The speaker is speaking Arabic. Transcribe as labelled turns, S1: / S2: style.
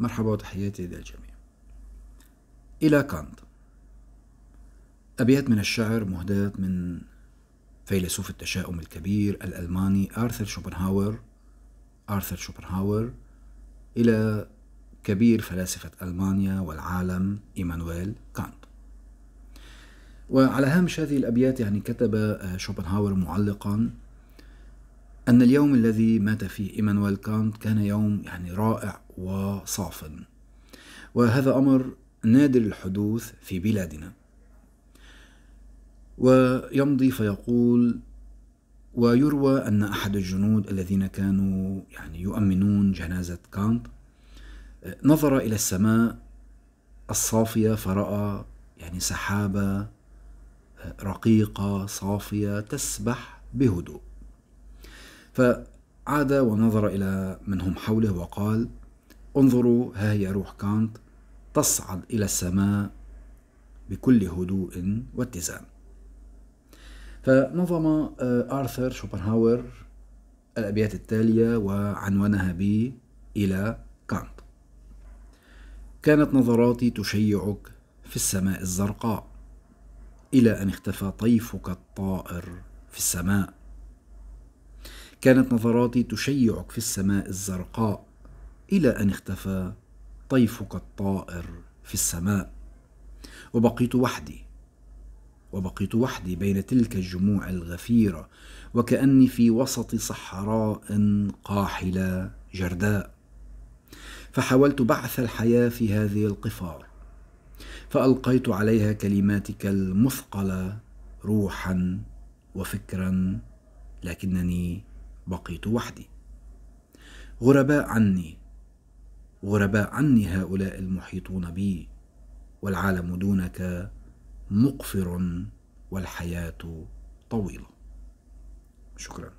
S1: مرحبا وتحياتي للجميع إلى كانت أبيات من الشعر مهداة من فيلسوف التشاؤم الكبير الألماني آرثر شوبنهاور آرثر شوبنهاور إلى كبير فلاسفة ألمانيا والعالم إيمانويل كانت وعلى هامش هذه الأبيات يعني كتب آه، شوبنهاور معلقا أن اليوم الذي مات فيه إيمانويل كانت كان يوم يعني رائع وصاف وهذا أمر نادر الحدوث في بلادنا ويمضي فيقول ويروى أن أحد الجنود الذين كانوا يعني يؤمنون جنازة كانت نظر إلى السماء الصافية فرأى يعني سحابة رقيقة صافية تسبح بهدوء فعاد ونظر إلى من هم حوله وقال انظروا ها هي روح كانت تصعد إلى السماء بكل هدوء واتزان فنظم آه، آرثر شوبنهاور الأبيات التالية وعنونها ب إلى كانت كانت نظراتي تشيعك في السماء الزرقاء إلى أن اختفى طيفك الطائر في السماء كانت نظراتي تشيعك في السماء الزرقاء الى ان اختفى طيفك الطائر في السماء وبقيت وحدي وبقيت وحدي بين تلك الجموع الغفيره وكاني في وسط صحراء قاحله جرداء فحاولت بعث الحياه في هذه القفار فالقيت عليها كلماتك المثقله روحا وفكرا لكنني بقيت وحدي غرباء عني غرباء عني هؤلاء المحيطون بي والعالم دونك مقفر والحياه طويله شكرا